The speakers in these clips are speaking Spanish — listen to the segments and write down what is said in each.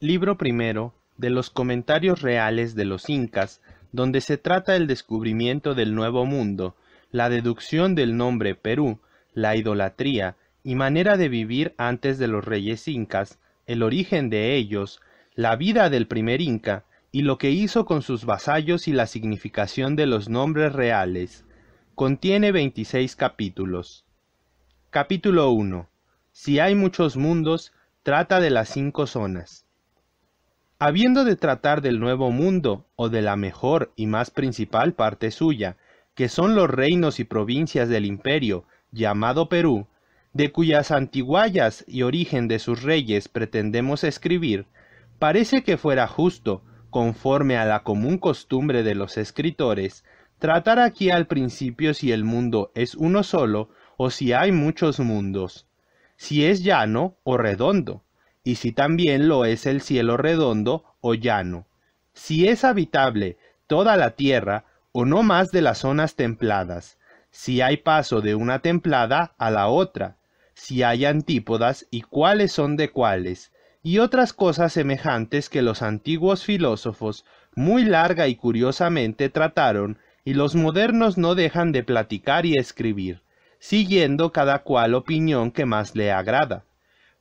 Libro primero de los comentarios reales de los incas, donde se trata el descubrimiento del Nuevo Mundo, la deducción del nombre Perú, la idolatría y manera de vivir antes de los reyes incas, el origen de ellos, la vida del primer inca y lo que hizo con sus vasallos y la significación de los nombres reales. Contiene 26 capítulos. Capítulo 1. Si hay muchos mundos, trata de las cinco zonas habiendo de tratar del nuevo mundo, o de la mejor y más principal parte suya, que son los reinos y provincias del imperio, llamado Perú, de cuyas antiguallas y origen de sus reyes pretendemos escribir, parece que fuera justo, conforme a la común costumbre de los escritores, tratar aquí al principio si el mundo es uno solo o si hay muchos mundos, si es llano o redondo, y si también lo es el cielo redondo o llano, si es habitable toda la tierra o no más de las zonas templadas, si hay paso de una templada a la otra, si hay antípodas y cuáles son de cuáles, y otras cosas semejantes que los antiguos filósofos muy larga y curiosamente trataron y los modernos no dejan de platicar y escribir, siguiendo cada cual opinión que más le agrada.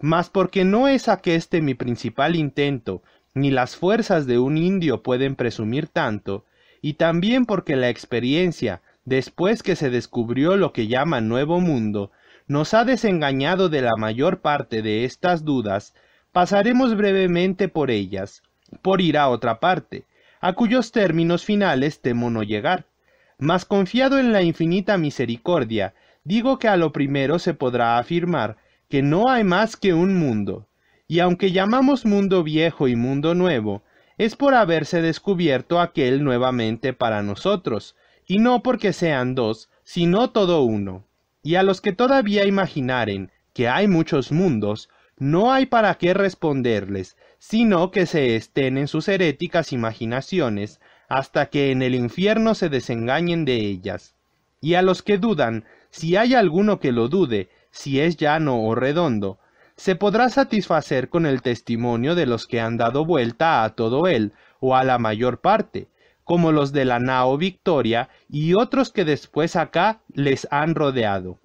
Mas porque no es este mi principal intento, ni las fuerzas de un indio pueden presumir tanto, y también porque la experiencia, después que se descubrió lo que llaman Nuevo Mundo, nos ha desengañado de la mayor parte de estas dudas, pasaremos brevemente por ellas, por ir a otra parte, a cuyos términos finales temo no llegar. Mas confiado en la infinita misericordia, digo que a lo primero se podrá afirmar que no hay más que un mundo, y aunque llamamos mundo viejo y mundo nuevo, es por haberse descubierto aquel nuevamente para nosotros, y no porque sean dos, sino todo uno. Y a los que todavía imaginaren que hay muchos mundos, no hay para qué responderles, sino que se estén en sus heréticas imaginaciones, hasta que en el infierno se desengañen de ellas. Y a los que dudan, si hay alguno que lo dude, si es llano o redondo, se podrá satisfacer con el testimonio de los que han dado vuelta a todo él, o a la mayor parte, como los de la nao Victoria y otros que después acá les han rodeado.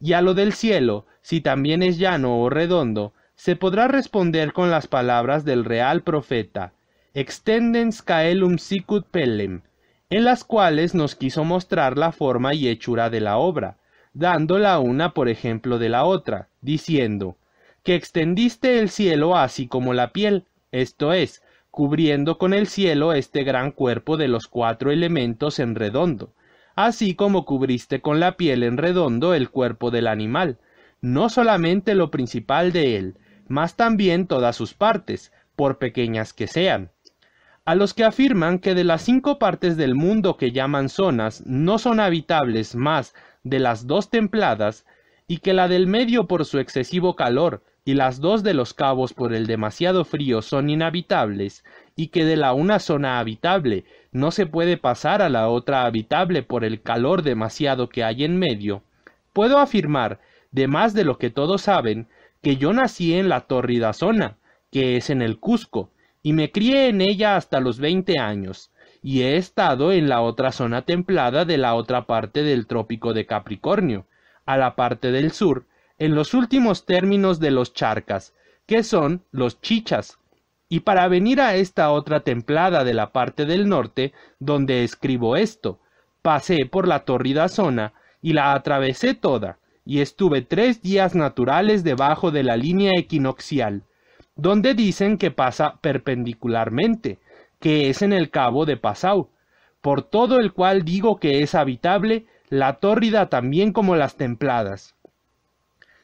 Y a lo del cielo, si también es llano o redondo, se podrá responder con las palabras del real profeta, Extendens caelum sicut pelem, en las cuales nos quiso mostrar la forma y hechura de la obra, dándola la una por ejemplo de la otra, diciendo, que extendiste el cielo así como la piel, esto es, cubriendo con el cielo este gran cuerpo de los cuatro elementos en redondo, así como cubriste con la piel en redondo el cuerpo del animal, no solamente lo principal de él, mas también todas sus partes, por pequeñas que sean. A los que afirman que de las cinco partes del mundo que llaman zonas no son habitables más de las dos templadas y que la del medio por su excesivo calor y las dos de los cabos por el demasiado frío son inhabitables, y que de la una zona habitable no se puede pasar a la otra habitable por el calor demasiado que hay en medio, puedo afirmar, de más de lo que todos saben, que yo nací en la tórrida zona, que es en el Cusco, y me crié en ella hasta los veinte años, y he estado en la otra zona templada de la otra parte del trópico de Capricornio, a la parte del sur, en los últimos términos de los charcas, que son los chichas, y para venir a esta otra templada de la parte del norte, donde escribo esto, pasé por la torrida zona y la atravesé toda, y estuve tres días naturales debajo de la línea equinoxial, donde dicen que pasa perpendicularmente, que es en el cabo de Pasau, por todo el cual digo que es habitable la tórrida también como las templadas.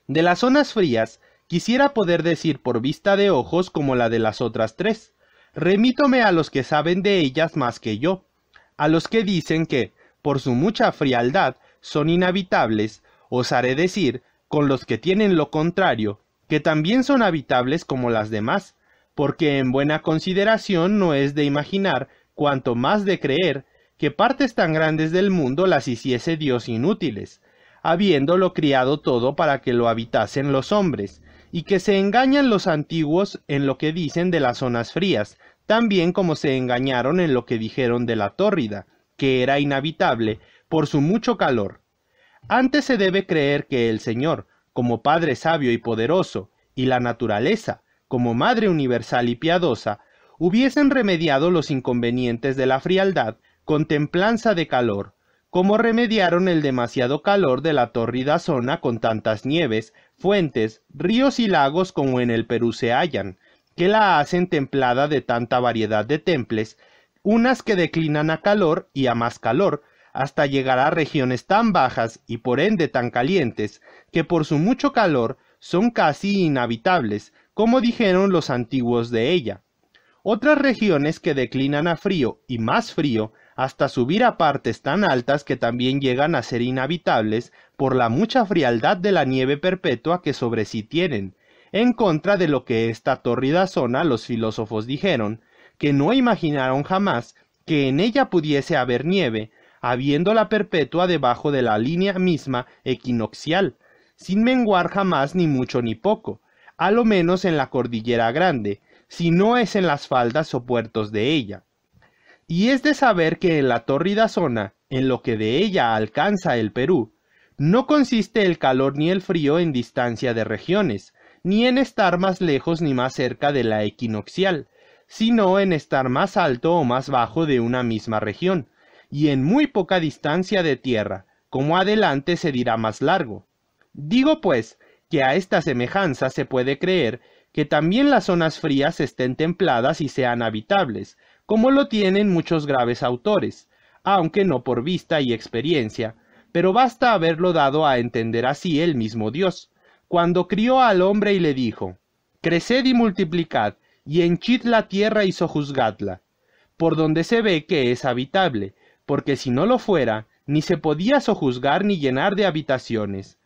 De las zonas frías, quisiera poder decir por vista de ojos como la de las otras tres. Remítome a los que saben de ellas más que yo, a los que dicen que, por su mucha frialdad, son inhabitables, haré decir, con los que tienen lo contrario, que también son habitables como las demás, porque en buena consideración no es de imaginar, cuanto más de creer, que partes tan grandes del mundo las hiciese Dios inútiles, habiéndolo criado todo para que lo habitasen los hombres, y que se engañan los antiguos en lo que dicen de las zonas frías, tan bien como se engañaron en lo que dijeron de la tórrida, que era inhabitable por su mucho calor. Antes se debe creer que el Señor, como Padre sabio y poderoso, y la naturaleza, como Madre Universal y piadosa, hubiesen remediado los inconvenientes de la frialdad con templanza de calor, como remediaron el demasiado calor de la tórrida zona con tantas nieves, fuentes, ríos y lagos como en el Perú se hallan, que la hacen templada de tanta variedad de temples, unas que declinan a calor y a más calor, hasta llegar a regiones tan bajas y por ende tan calientes, que por su mucho calor son casi inhabitables, como dijeron los antiguos de ella. Otras regiones que declinan a frío y más frío hasta subir a partes tan altas que también llegan a ser inhabitables por la mucha frialdad de la nieve perpetua que sobre sí tienen, en contra de lo que esta tórrida zona los filósofos dijeron, que no imaginaron jamás que en ella pudiese haber nieve, habiéndola perpetua debajo de la línea misma equinoxial, sin menguar jamás ni mucho ni poco, a lo menos en la Cordillera Grande, si no es en las faldas o puertos de ella. Y es de saber que en la tórrida zona, en lo que de ella alcanza el Perú, no consiste el calor ni el frío en distancia de regiones, ni en estar más lejos ni más cerca de la equinoccial, sino en estar más alto o más bajo de una misma región, y en muy poca distancia de tierra, como adelante se dirá más largo. Digo pues, que a esta semejanza se puede creer que también las zonas frías estén templadas y sean habitables, como lo tienen muchos graves autores, aunque no por vista y experiencia, pero basta haberlo dado a entender así el mismo Dios, cuando crió al hombre y le dijo, Creced y multiplicad, y henchid la tierra y sojuzgadla, por donde se ve que es habitable, porque si no lo fuera, ni se podía sojuzgar ni llenar de habitaciones,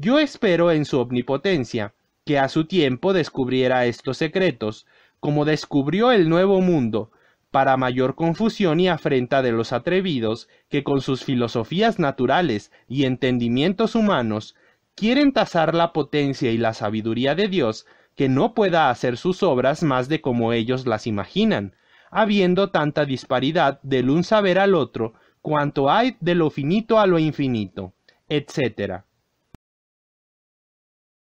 yo espero en su omnipotencia que a su tiempo descubriera estos secretos, como descubrió el nuevo mundo, para mayor confusión y afrenta de los atrevidos que con sus filosofías naturales y entendimientos humanos quieren tasar la potencia y la sabiduría de Dios que no pueda hacer sus obras más de como ellos las imaginan, habiendo tanta disparidad del un saber al otro cuanto hay de lo finito a lo infinito, etc.